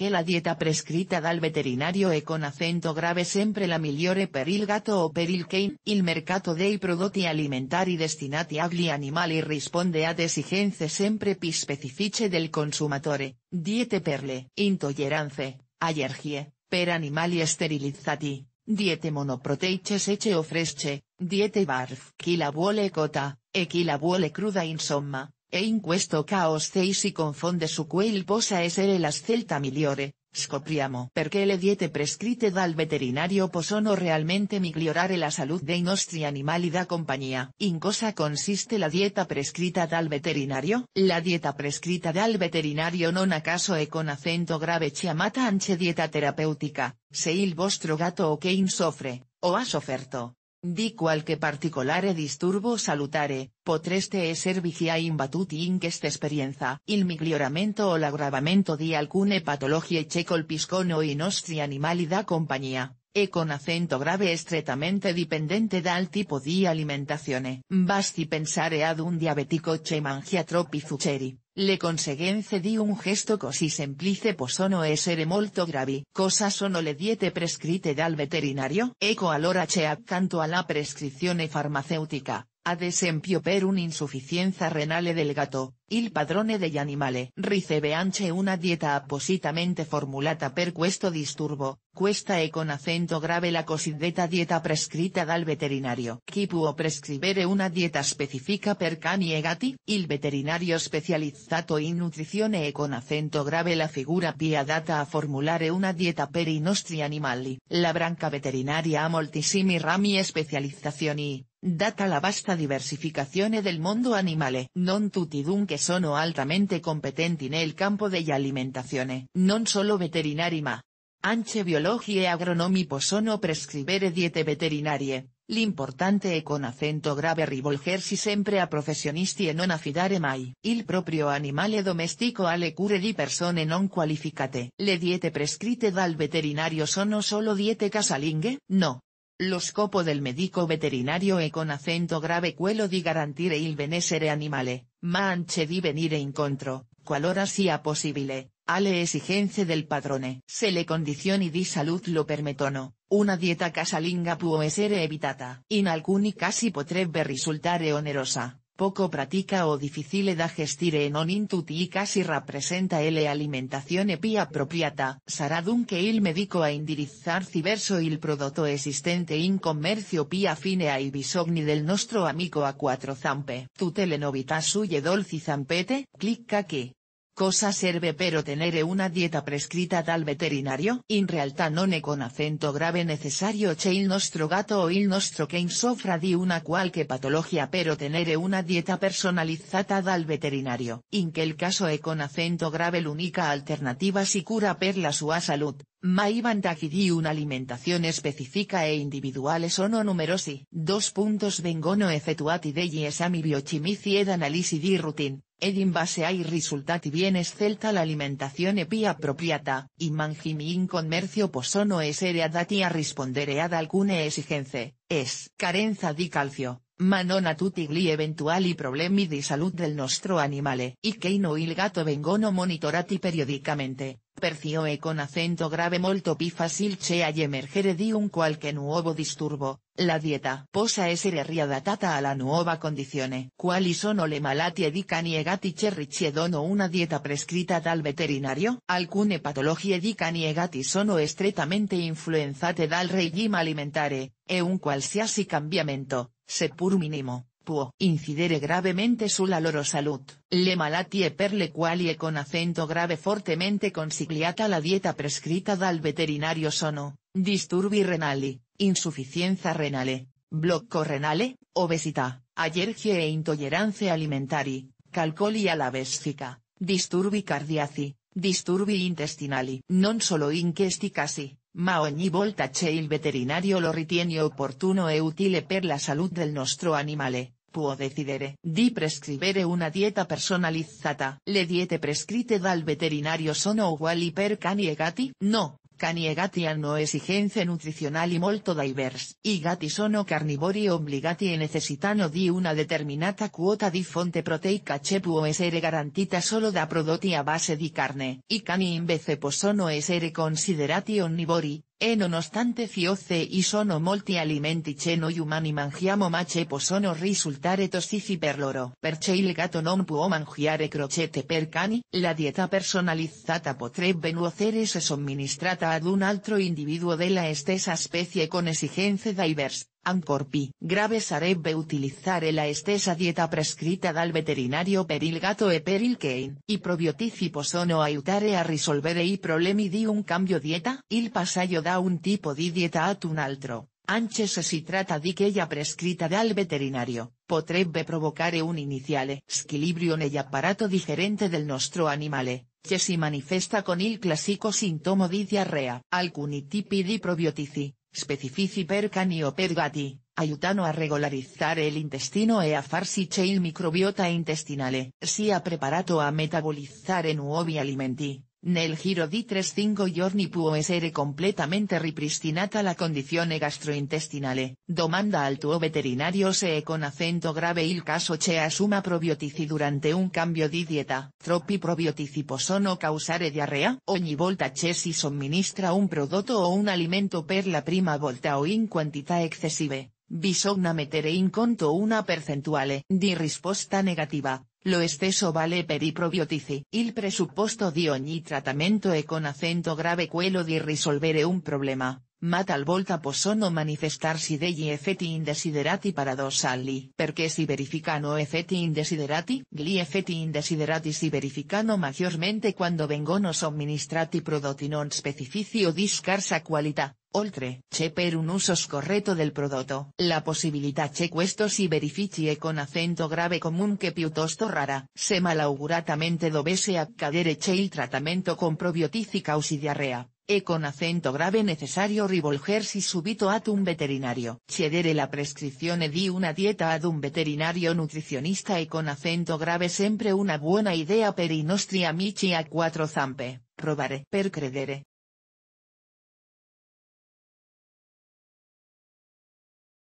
que la dieta prescrita dal veterinario e con acento grave sempre la migliore per il gatto o per il cane. Il mercato dei prodotti alimentari destinati agli animali risponde ad esigenze sempre più specifiche del consumatore, diete per le intolleranze, allergie, per animali sterilizzati, diete monoproteiche sece o fresce, diete barf. Chi la vuole cotta, e chi la vuole cruda insomma, e in questo caos sei si confonde su quel posa essere la scelta migliore, scopriamo perché le diete prescritte dal veterinario posono realmente migliorare la salute dei nostri animali da compagnia. In cosa consiste la dieta prescrita dal veterinario? La dieta prescrita dal veterinario non a caso e con acento grave chiamata anche dieta terapeutica, se il vostro gatto o che soffre, o ha sofferto, Di qualche particolare disturbo salutare, potreste essere vigiai imbatuti in questa experiencia, Il miglioramento o l'aggravamento di alcune patologie che colpiscono i nostri animali da compagnia, e con acento grave estretamente dipendente dal tipo di alimentazione. Basti pensare ad un diabetico che mangia troppi zuccheri, le conseguenze di un gesto così semplice posono essere molto gravi. Cosa sono le diete prescritte dal veterinario? Ecco allora c'è accanto alla prescrizione farmaceutica, a desempio per insuficiencia renale del gato, il padrone degli animali riceve anche una dieta appositamente formulata per questo disturbo, Cuesta e con acento grave la cosiddetta dieta prescritta dal veterinario. Chi può prescrivere una dieta specifica per cani e gatti? Il veterinario specializzato in nutrizione e con acento grave la figura data a formulare una dieta per i nostri animali. La branca veterinaria ha moltissimi rami e specializzazioni, data la vasta diversificazione del mondo animale. Non tutti dunque sono altamente competenti el campo de alimentazione, non solo veterinari ma anche biologi e agronomi possono prescrivere diete veterinarie, l'importante è con acento grave rivolgersi sempre a professionisti e non affidare mai il proprio animale domestico alle cure di persone non qualificate. Le diete prescritte dal veterinario sono solo diete casalinghe? No. Lo scopo del medico veterinario e con acento grave cuelo di garantire il benessere animale, ma anche di venire incontro, qualora sia possibile, alle esigenze del padrone. Se le condizioni di salute lo permettono, una dieta casalinga può essere evitata. In alcuni casi potrebbe risultare onerosa, poco pratica o difícil da gestire en non in y casi representa l alimentazione P appropriata, sarà dunque il medico a si verso il prodotto existente in comercio pi a ai bisogni del nostro amico a quattro zampe. Tu le novità dolce dolci zampete, clicca aquí. Cosa serve pero tenere una dieta prescrita dal veterinario? In realtà non es con acento grave necesario c'è il nostro gato o il nostro cane sofra di una qualche patologia pero tenere una dieta personalizada dal veterinario. In el caso es con acento grave l'unica alternativa sicura per la sua salute, ma i vantaggi di alimentación específica e individuale sono numerosi. Dos puntos vengono effettuati degli esami biochimici ed analisi di routine Ed in base ai bien es celta alimentación epi appropriata, y mangimi in commercio posono essere adatti a rispondere ad alcune esigenze, es carenza di calcio, manona non tutti gli eventuali problemi di salud del nostro animale. I che il gato vengono monitorati periodicamente, e con acento grave molto più che a emergere di un qualche nuovo disturbo, la dieta possa essere riadattata alla nuova condizione. Quali sono le malattie di cani e gatti che richiedono una dieta prescritta dal veterinario? Alcune patologie di cani e sono estretamente influenzate dal regime alimentare, e un qualsiasi cambiamento, se pur minimo, incidere gravemente la loro salud Le malatie per le quali e con acento grave fortemente consigliata la dieta prescrita dal veterinario sono, disturbi renali, insufficienza renale, blocco renale, obesità, allergie e intolleranze alimentari, calcoli alla vescica, disturbi cardiaci, disturbi intestinali. Non solo in questi casi, Ma ogni volta che il veterinario lo ritiene opportuno e utile per la salute del nostro animale, può decidere di prescrivere una dieta personalizzata. Le diete prescritte dal veterinario sono uguali per cani e gatti? No, cani e gatti hanno esigenze nutrizionali molto diverse. I gati sono carnivori obbligati e necessitano di una determinata quota di fonte proteica che può essere garantita solo da prodotti a base di carne. I cani invece possono essere considerati onnivori, e nonostante fioce y sono molti alimenti che noi umani mangiamo ma che possono risultare tossici per loro. Perché il gatto non può mangiare crocette per cani, la dieta personalizzata potrebbe nuocere se somministrata ad un altro individuo della stessa specie con esigenze diverse. Ancorpi. Grave sarebbe utilizzare la estesa dieta prescrita dal veterinario per il gato e per il cane. I probiotici possono aiutare a risolvere i problemi di un cambio dieta? Il passaggio da un tipo di dieta a un altro, anche se si tratta di quella prescritta dal veterinario, potrebbe provocare un iniziale squilibrio aparato diferente del nostro animale che si manifesta con il classico sintomo di diarrea. Alcuni tipi di probiotici, Specifici per cani o per gatti, aiutano a regolarizzare l'intestino e a farsi chain il microbiota intestinale sia preparato a metabolizzare nuovi alimenti. Nel giro di 3-5 giorni può essere completamente ripristinata la condizione gastrointestinale. Domanda al tuo veterinario se con acento grave il caso che assuma probiotici durante un cambio di dieta. Tropi probiotici possono causare diarrea? Ogni volta che si somministra un prodotto o un alimento per la prima volta o in quantità eccessive. Bisogna mettere in conto una percentuale di risposta negativa, lo exceso vale per Il presupposto di ogni trattamento e con acento grave quello di risolvere un problema, ma volta possono manifestarsi degli effetti indesiderati paradossali. Perché si verificano effetti indesiderati? Gli effetti indesiderati si verificano maggiormente quando vengono somministrati prodotti non specifici o di scarsa qualità. Oltre, c'è per un uso scorretto del prodotto. La possibilità che questo si verifici e con acento grave comune che piuttosto rara. Se malauguratamente dovesse accadere che il trattamento con probiotici causi diarrea e con acento grave necesario rivolgersi subito a un veterinario. Cedere la prescripción e di una dieta ad un veterinario nutricionista e con acento grave siempre una buena idea per i nostri a cuatro zampe, probaré. per credere,